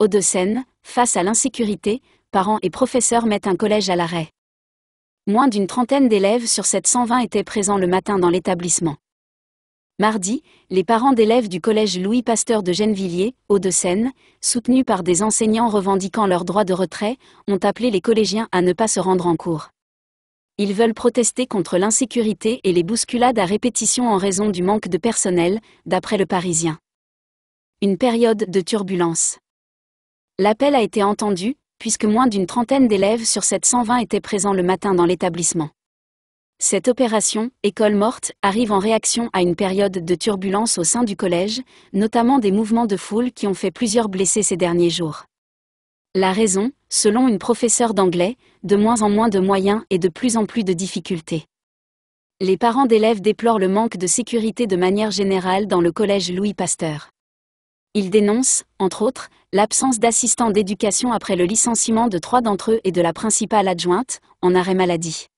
Aux de seine face à l'insécurité, parents et professeurs mettent un collège à l'arrêt. Moins d'une trentaine d'élèves sur 720 étaient présents le matin dans l'établissement. Mardi, les parents d'élèves du collège Louis Pasteur de Gennevilliers, haut de seine soutenus par des enseignants revendiquant leur droit de retrait, ont appelé les collégiens à ne pas se rendre en cours. Ils veulent protester contre l'insécurité et les bousculades à répétition en raison du manque de personnel, d'après le Parisien. Une période de turbulence. L'appel a été entendu, puisque moins d'une trentaine d'élèves sur 720 étaient présents le matin dans l'établissement. Cette opération, École morte, arrive en réaction à une période de turbulence au sein du collège, notamment des mouvements de foule qui ont fait plusieurs blessés ces derniers jours. La raison, selon une professeure d'anglais, de moins en moins de moyens et de plus en plus de difficultés. Les parents d'élèves déplorent le manque de sécurité de manière générale dans le collège Louis Pasteur. Il dénonce, entre autres, l'absence d'assistants d'éducation après le licenciement de trois d'entre eux et de la principale adjointe, en arrêt maladie.